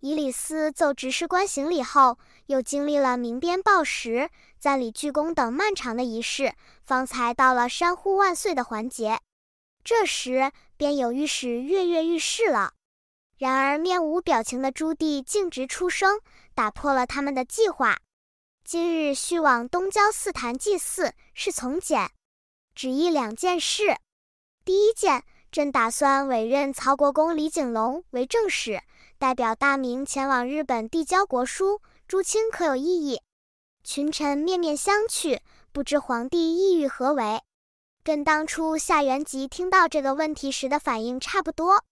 伊里斯奏执事官行礼后，又经历了鸣鞭报时、赞礼鞠躬等漫长的仪式，方才到了“山呼万岁”的环节。这时，便有御史跃跃欲试了。然而，面无表情的朱棣径直出声，打破了他们的计划。今日需往东郊寺坛祭祀，是从简，只议两件事。第一件，朕打算委任曹国公李景龙为正史。代表大明前往日本递交国书，朱清可有异议？群臣面面相觑，不知皇帝意欲何为。跟当初夏元吉听到这个问题时的反应差不多，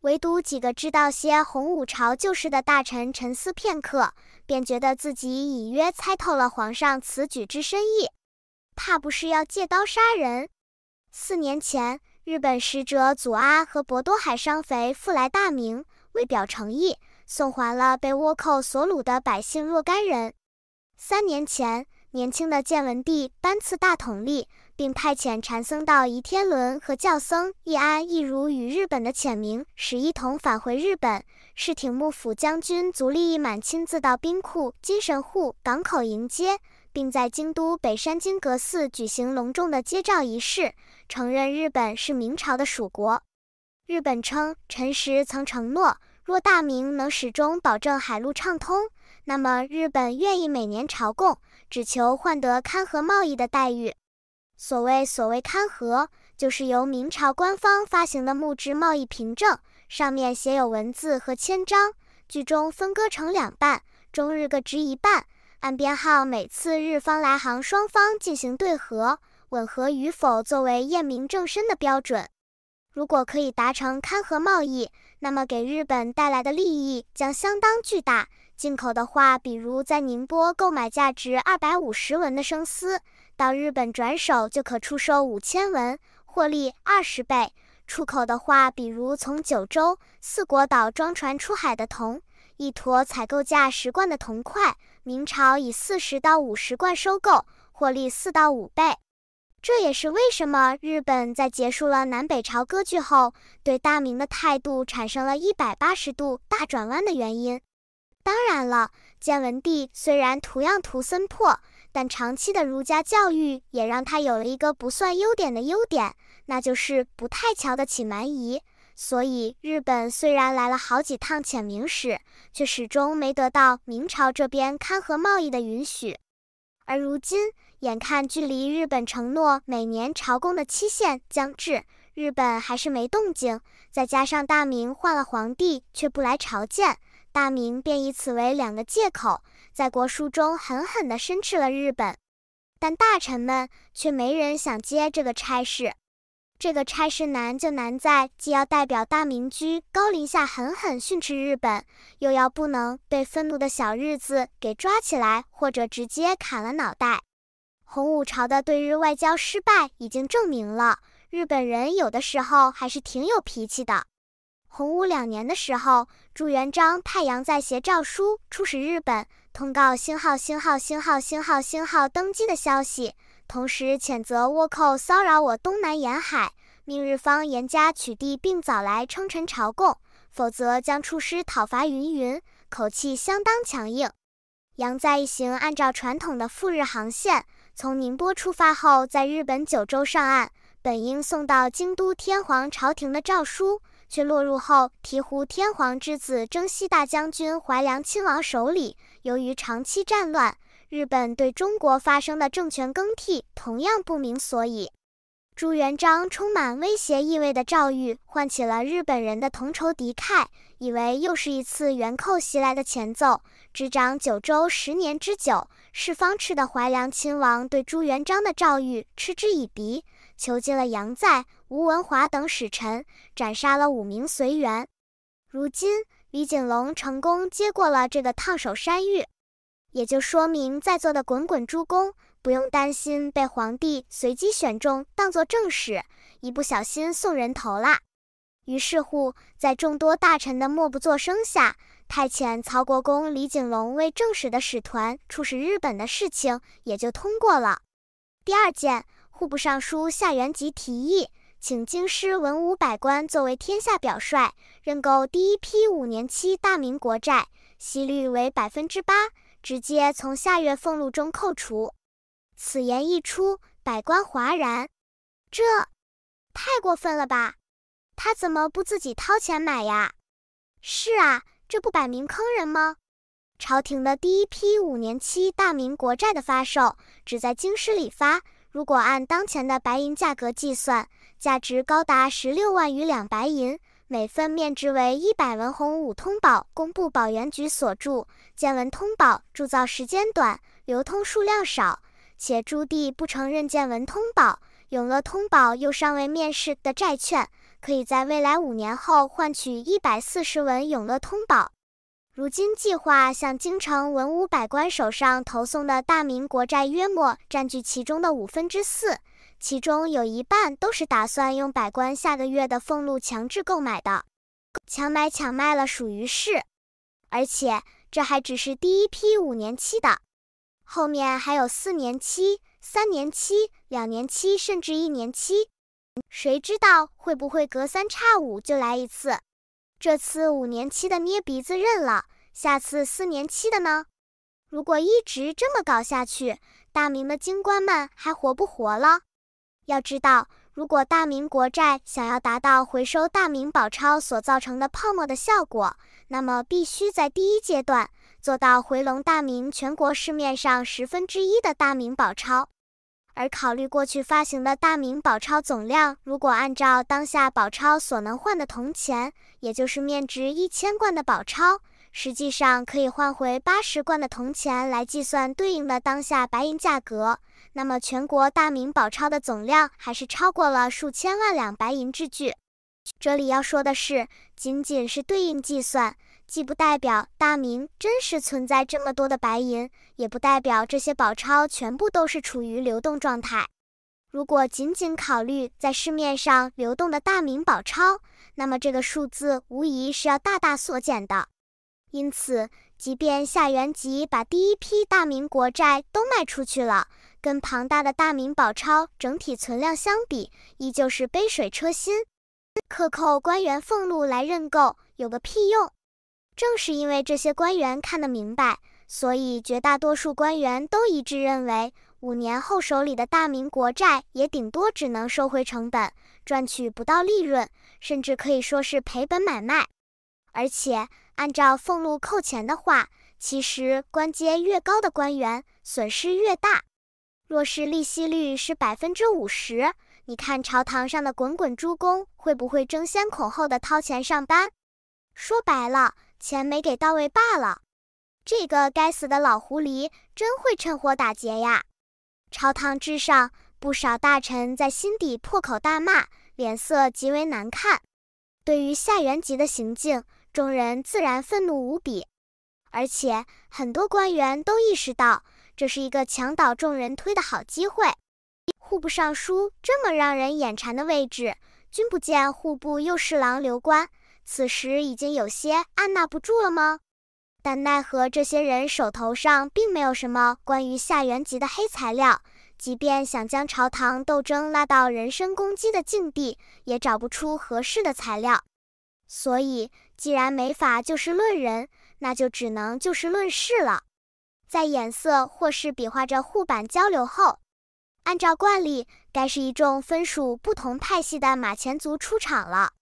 唯独几个知道些洪武朝旧事的大臣沉思片刻，便觉得自己隐约猜透了皇上此举之深意，怕不是要借刀杀人。四年前，日本使者祖阿和博多海商肥赴来大明。为表诚意，送还了被倭寇所掳的百姓若干人。三年前，年轻的建文帝颁赐大统历，并派遣禅僧到宜天轮和教僧义安、一如与日本的遣明使一同返回日本。是挺幕府将军足利义满亲自到兵库金神户港口迎接，并在京都北山金阁寺举行隆重的接诏仪式，承认日本是明朝的属国。日本称，陈实曾承诺，若大明能始终保证海路畅通，那么日本愿意每年朝贡，只求换得勘和贸易的待遇。所谓所谓勘和，就是由明朝官方发行的木质贸易凭证，上面写有文字和签章，剧中分割成两半，中日各执一半，按编号每次日方来航，双方进行对合，吻合与否作为验明正身的标准。如果可以达成勘合贸易，那么给日本带来的利益将相当巨大。进口的话，比如在宁波购买价值二百五十文的生丝，到日本转手就可出售五千文，获利二十倍。出口的话，比如从九州四国岛装船出海的铜，一坨采购价十贯的铜块，明朝以四十到五十贯收购，获利四到五倍。这也是为什么日本在结束了南北朝割据后，对大明的态度产生了一百八十度大转弯的原因。当然了，建文帝虽然图样图森破，但长期的儒家教育也让他有了一个不算优点的优点，那就是不太瞧得起蛮夷。所以，日本虽然来了好几趟遣明使，却始终没得到明朝这边勘合贸易的允许。而如今，眼看距离日本承诺每年朝贡的期限将至，日本还是没动静。再加上大明换了皇帝却不来朝见，大明便以此为两个借口，在国书中狠狠地申斥了日本。但大臣们却没人想接这个差事。这个差事难就难在既要代表大明居高临下狠狠训斥日本，又要不能被愤怒的小日子给抓起来或者直接砍了脑袋。洪武朝的对日外交失败已经证明了日本人有的时候还是挺有脾气的。洪武两年的时候，朱元璋派杨再携诏书出使日本，通告星号星号星号星号星号登基的消息，同时谴责倭寇骚扰我东南沿海，命日方严加取缔，并早来称臣朝贡，否则将出师讨伐云云，口气相当强硬。杨再一行按照传统的赴日航线。从宁波出发后，在日本九州上岸，本应送到京都天皇朝廷的诏书，却落入后醍醐天皇之子征西大将军怀良亲王手里。由于长期战乱，日本对中国发生的政权更替同样不明所以。朱元璋充满威胁意味的诏谕，唤起了日本人的同仇敌忾。以为又是一次元寇袭来的前奏。执掌九州十年之久，是方赤的怀良亲王对朱元璋的诏狱嗤之以鼻，囚禁了杨再、吴文华等使臣，斩杀了五名随员。如今李景隆成功接过了这个烫手山芋，也就说明在座的滚滚诸公不用担心被皇帝随机选中当做正史，一不小心送人头啦。于是乎，在众多大臣的默不作声下，派遣曹国公李景隆为正使的使团出使日本的事情也就通过了。第二件，户部尚书夏元吉提议，请京师文武百官作为天下表率，认购第一批五年期大明国债，息率为百分之八，直接从下月俸禄中扣除。此言一出，百官哗然，这太过分了吧！他怎么不自己掏钱买呀？是啊，这不摆明坑人吗？朝廷的第一批五年期大明国债的发售只在京师里发，如果按当前的白银价格计算，价值高达十六万余两白银。每分面值为一百文洪武通宝，工部宝源局所铸。建文通宝铸造时间短，流通数量少，且朱棣不承认建文通宝，永乐通宝又尚未面世的债券。可以在未来五年后换取一百四十文永乐通宝。如今计划向京城文武百官手上投送的大明国债，约莫占据其中的五分之四，其中有一半都是打算用百官下个月的俸禄强制购买的。强买强卖了，属于是。而且这还只是第一批五年期的，后面还有四年期、三年期、两年期，甚至一年期。谁知道会不会隔三差五就来一次？这次五年期的捏鼻子认了，下次四年期的呢？如果一直这么搞下去，大明的京官们还活不活了？要知道，如果大明国债想要达到回收大明宝钞所造成的泡沫的效果，那么必须在第一阶段做到回笼大明全国市面上十分之一的大明宝钞。而考虑过去发行的大明宝钞总量，如果按照当下宝钞所能换的铜钱，也就是面值一千贯的宝钞，实际上可以换回八十贯的铜钱来计算对应的当下白银价格，那么全国大明宝钞的总量还是超过了数千万两白银之巨。这里要说的是，仅仅是对应计算。既不代表大明真实存在这么多的白银，也不代表这些宝钞全部都是处于流动状态。如果仅仅考虑在市面上流动的大明宝钞，那么这个数字无疑是要大大缩减的。因此，即便夏元吉把第一批大明国债都卖出去了，跟庞大的大明宝钞整体存量相比，依旧是杯水车薪。克扣官员俸禄来认购，有个屁用？正是因为这些官员看得明白，所以绝大多数官员都一致认为，五年后手里的大明国债也顶多只能收回成本，赚取不到利润，甚至可以说是赔本买卖。而且，按照俸禄扣钱的话，其实官阶越高的官员损失越大。若是利息率是百分之五十，你看朝堂上的滚滚诸公会不会争先恐后的掏钱上班？说白了。钱没给到位罢了，这个该死的老狐狸真会趁火打劫呀！朝堂之上，不少大臣在心底破口大骂，脸色极为难看。对于夏元吉的行径，众人自然愤怒无比，而且很多官员都意识到这是一个墙倒众人推的好机会。户部尚书这么让人眼馋的位置，君不见户部右侍郎刘官。此时已经有些按捺不住了吗？但奈何这些人手头上并没有什么关于夏元吉的黑材料，即便想将朝堂斗争拉到人身攻击的境地，也找不出合适的材料。所以，既然没法就事论人，那就只能就事论事了。在眼色或是比划着护板交流后，按照惯例，该是一众分属不同派系的马前卒出场了。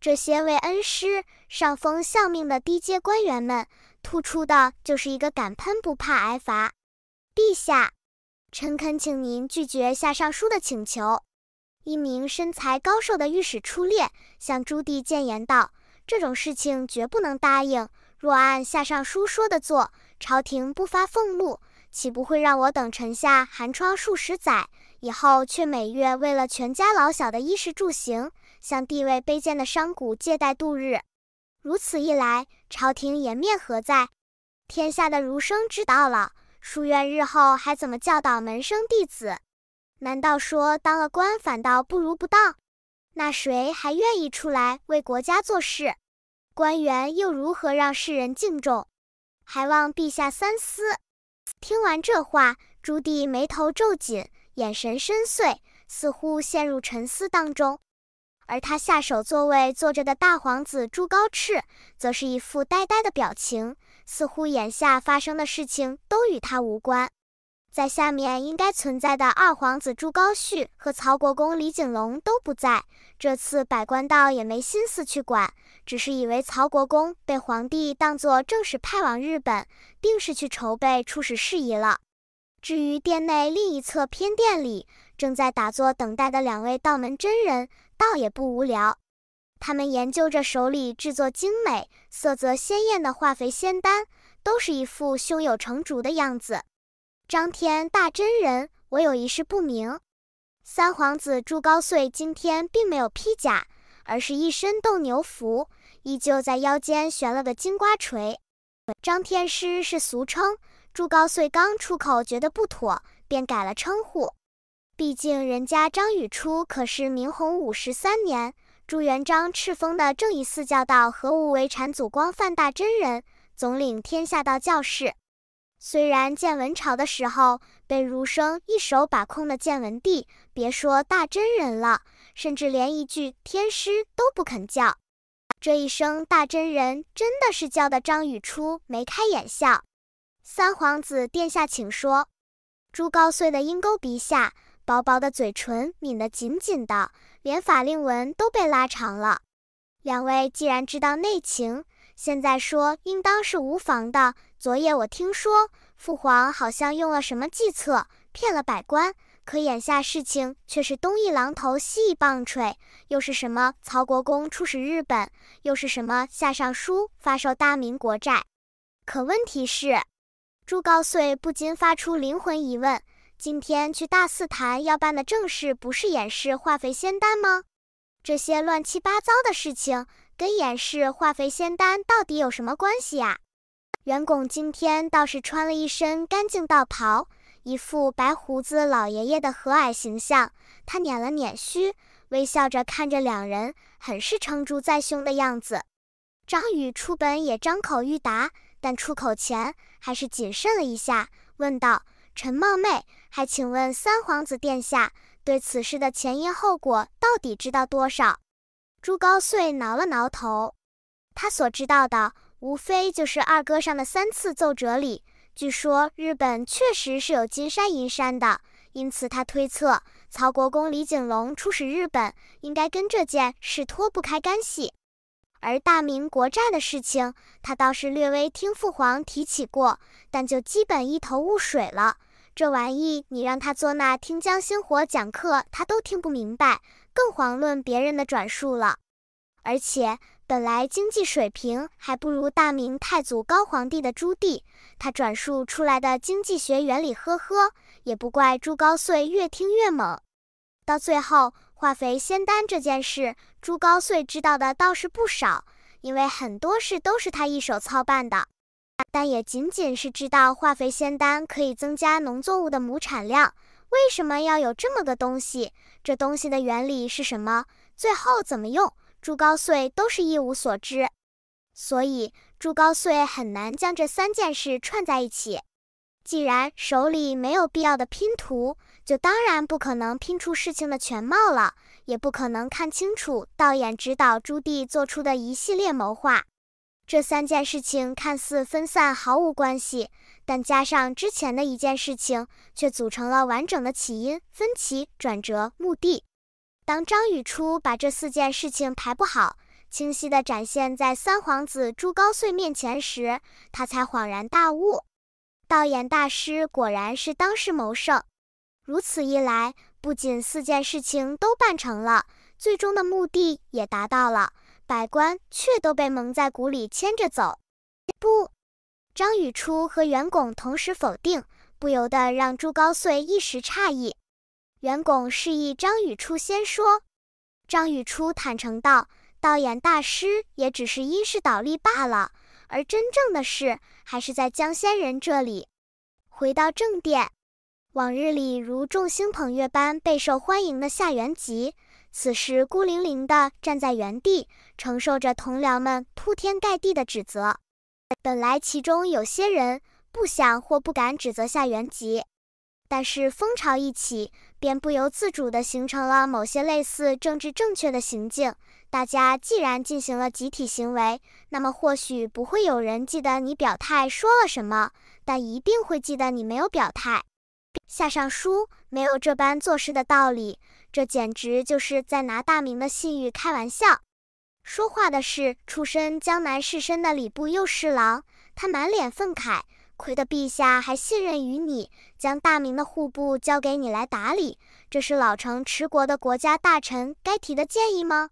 这些为恩师上峰效命的低阶官员们，突出的就是一个敢喷不怕挨罚。陛下，臣恳请您拒绝夏尚书的请求。一名身材高瘦的御史出列，向朱棣谏言道：“这种事情绝不能答应。若按夏尚书说的做，朝廷不发俸禄，岂不会让我等臣下寒窗数十载，以后却每月为了全家老小的衣食住行？”向地位卑贱的商贾借贷度日，如此一来，朝廷颜面何在？天下的儒生知道了，书院日后还怎么教导门生弟子？难道说当了官反倒不如不当？那谁还愿意出来为国家做事？官员又如何让世人敬重？还望陛下三思。听完这话，朱棣眉头皱紧，眼神深邃，似乎陷入沉思当中。而他下手座位坐着的大皇子朱高炽，则是一副呆呆的表情，似乎眼下发生的事情都与他无关。在下面应该存在的二皇子朱高煦和曹国公李景隆都不在，这次百官道也没心思去管，只是以为曹国公被皇帝当作正式派往日本，定是去筹备出使事宜了。至于殿内另一侧偏殿里，正在打坐等待的两位道门真人。倒也不无聊，他们研究着手里制作精美、色泽鲜艳的化肥仙丹，都是一副胸有成竹的样子。张天大真人，我有一事不明。三皇子朱高燧今天并没有披甲，而是一身斗牛服，依旧在腰间悬了个金瓜锤。张天师是俗称，朱高燧刚出口觉得不妥，便改了称呼。毕竟，人家张宇初可是明洪武十三年朱元璋敕封的正一四教道合无为禅祖光范大真人，总领天下道教室。虽然建文朝的时候被儒生一手把控的建文帝，别说大真人了，甚至连一句天师都不肯叫。这一声大真人，真的是叫的张宇初眉开眼笑。三皇子殿下，请说。朱高燧的鹰钩鼻下。薄薄的嘴唇抿得紧紧的，连法令纹都被拉长了。两位既然知道内情，现在说应当是无妨的。昨夜我听说父皇好像用了什么计策骗了百官，可眼下事情却是东一榔头西一棒槌，又是什么曹国公出使日本，又是什么夏尚书发售大明国债？可问题是，朱高燧不禁发出灵魂疑问。今天去大四坛要办的正事不是演示化肥仙丹吗？这些乱七八糟的事情跟演示化肥仙丹到底有什么关系呀？袁巩今天倒是穿了一身干净道袍，一副白胡子老爷爷的和蔼形象。他捻了捻须，微笑着看着两人，很是撑住在胸的样子。张宇初本也张口欲答，但出口前还是谨慎了一下，问道：“陈茂妹。”还请问三皇子殿下，对此事的前因后果到底知道多少？朱高燧挠了挠头，他所知道的无非就是二哥上的三次奏折里，据说日本确实是有金山银山的，因此他推测曹国公李景隆出使日本应该跟这件事脱不开干系。而大明国债的事情，他倒是略微听父皇提起过，但就基本一头雾水了。这玩意，你让他坐那听江心火讲课，他都听不明白，更遑论别人的转述了。而且，本来经济水平还不如大明太祖高皇帝的朱棣，他转述出来的经济学原理，呵呵，也不怪朱高燧越听越猛。到最后，化肥仙丹这件事，朱高燧知道的倒是不少，因为很多事都是他一手操办的。但也仅仅是知道化肥仙丹可以增加农作物的亩产量，为什么要有这么个东西？这东西的原理是什么？最后怎么用？朱高燧都是一无所知，所以朱高燧很难将这三件事串在一起。既然手里没有必要的拼图，就当然不可能拼出事情的全貌了，也不可能看清楚导演指导朱棣做出的一系列谋划。这三件事情看似分散毫无关系，但加上之前的一件事情，却组成了完整的起因、分歧、转折、目的。当张雨初把这四件事情排布好，清晰的展现在三皇子朱高燧面前时，他才恍然大悟：道演大师果然是当世谋圣。如此一来，不仅四件事情都办成了，最终的目的也达到了。百官却都被蒙在鼓里，牵着走。不，张宇初和袁巩同时否定，不由得让朱高燧一时诧异。袁巩示意张宇初先说。张宇初坦诚道：“道演大师也只是一世倒立罢了，而真正的事还是在江仙人这里。”回到正殿，往日里如众星捧月般备受欢迎的夏元吉。此时孤零零的站在原地，承受着同僚们铺天盖地的指责。本来其中有些人不想或不敢指责夏原吉，但是风潮一起，便不由自主地形成了某些类似政治正确的行径。大家既然进行了集体行为，那么或许不会有人记得你表态说了什么，但一定会记得你没有表态。夏尚书没有这般做事的道理。这简直就是在拿大明的信誉开玩笑！说话的是出身江南士绅的礼部右侍郎，他满脸愤慨。亏得陛下还信任于你，将大明的户部交给你来打理，这是老成持国的国家大臣该提的建议吗？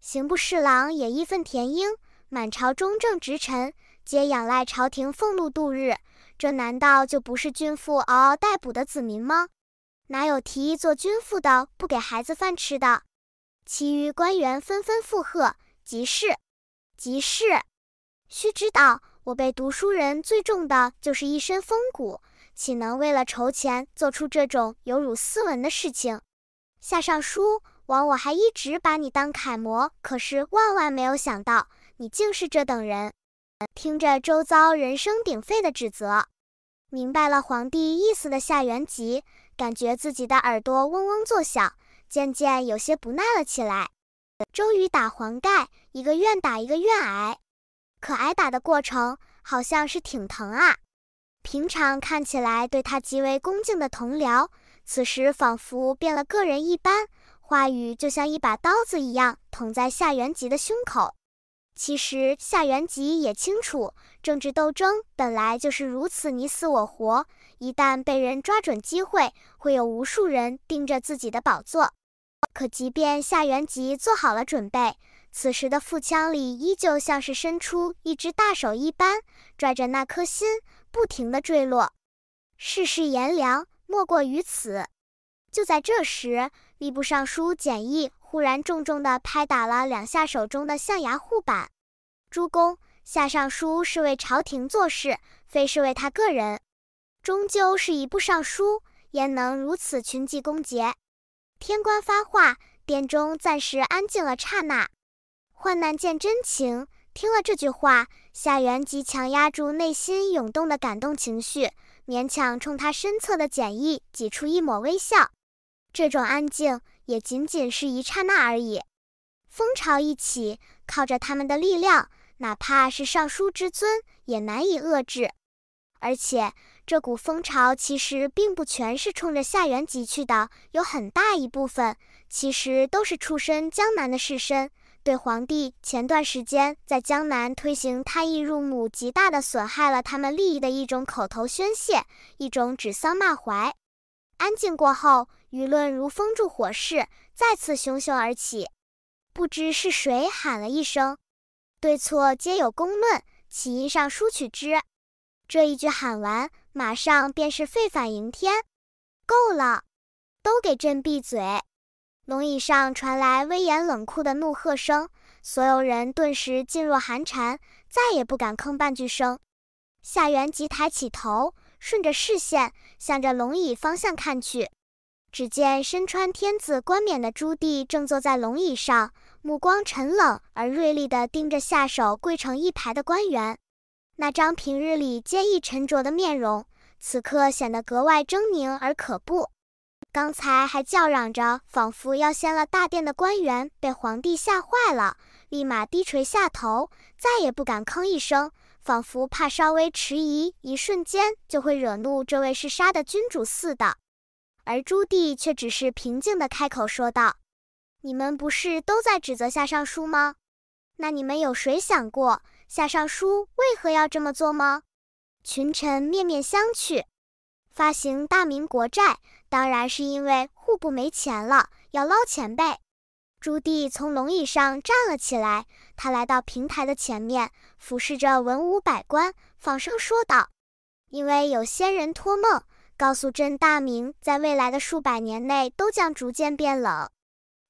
刑部侍郎也义愤填膺，满朝中正直臣皆仰赖朝廷俸禄度日，这难道就不是君父嗷嗷待哺的子民吗？哪有提议做君父的不给孩子饭吃的？其余官员纷纷附和：“即是，即是。”须知道，我被读书人最重的就是一身风骨，岂能为了筹钱做出这种有辱斯文的事情？夏尚书，枉我还一直把你当楷模，可是万万没有想到，你竟是这等人！听着周遭人声鼎沸的指责，明白了皇帝意思的夏元吉。感觉自己的耳朵嗡嗡作响，渐渐有些不耐了起来。周瑜打黄盖，一个愿打一个愿挨，可挨打的过程好像是挺疼啊。平常看起来对他极为恭敬的同僚，此时仿佛变了个人一般，话语就像一把刀子一样捅在夏元吉的胸口。其实夏元吉也清楚，政治斗争本来就是如此，你死我活。一旦被人抓准机会，会有无数人盯着自己的宝座。可即便夏元吉做好了准备，此时的腹腔里依旧像是伸出一只大手一般，拽着那颗心，不停地坠落。世事炎凉，莫过于此。就在这时，吏部尚书简义。忽然重重地拍打了两下手中的象牙护板。朱公夏尚书是为朝廷做事，非是为他个人。终究是一部尚书，焉能如此群计攻讦？天官发话，殿中暂时安静了。刹那，患难见真情。听了这句话，夏元吉强压住内心涌动的感动情绪，勉强冲他身侧的简易挤出一抹微笑。这种安静。也仅仅是一刹那而已。蜂潮一起，靠着他们的力量，哪怕是尚书之尊，也难以遏制。而且，这股蜂潮其实并不全是冲着夏元吉去的，有很大一部分其实都是出身江南的士绅，对皇帝前段时间在江南推行“贪易入亩，极大的损害了他们利益的一种口头宣泄，一种指桑骂槐。安静过后，舆论如风助火势，再次熊熊而起。不知是谁喊了一声：“对错皆有公论，起因上书取之。”这一句喊完，马上便是沸反盈天。够了，都给朕闭嘴！龙椅上传来威严冷酷的怒喝声，所有人顿时噤若寒蝉，再也不敢吭半句声。夏元吉抬起头。顺着视线，向着龙椅方向看去，只见身穿天子冠冕的朱棣正坐在龙椅上，目光沉冷而锐利地盯着下手跪成一排的官员。那张平日里坚毅沉着的面容，此刻显得格外狰狞而可怖。刚才还叫嚷着，仿佛要掀了大殿的官员，被皇帝吓坏了，立马低垂下头，再也不敢吭一声。仿佛怕稍微迟疑，一瞬间就会惹怒这位嗜杀的君主似的，而朱棣却只是平静的开口说道：“你们不是都在指责夏尚书吗？那你们有谁想过夏尚书为何要这么做吗？”群臣面面相觑。发行大明国债，当然是因为户部没钱了，要捞钱呗。朱棣从龙椅上站了起来，他来到平台的前面，俯视着文武百官，放声说道：“因为有仙人托梦，告诉朕大明在未来的数百年内都将逐渐变冷。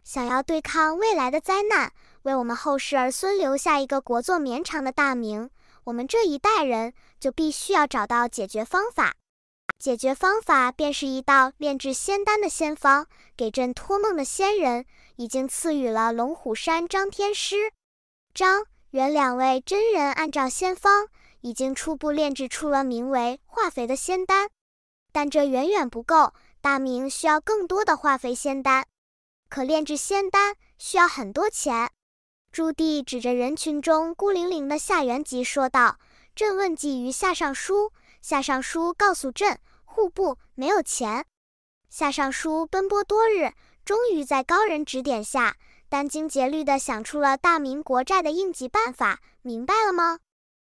想要对抗未来的灾难，为我们后世儿孙留下一个国祚绵长的大明，我们这一代人就必须要找到解决方法。”解决方法便是一道炼制仙丹的仙方，给朕托梦的仙人已经赐予了龙虎山张天师、张元两位真人，按照仙方已经初步炼制出了名为化肥的仙丹。但这远远不够，大明需要更多的化肥仙丹。可炼制仙丹需要很多钱。朱棣指着人群中孤零零的夏元吉说道：“朕问计于夏尚书。”夏尚书告诉朕，户部没有钱。夏尚书奔波多日，终于在高人指点下，殚精竭虑地想出了大明国债的应急办法。明白了吗？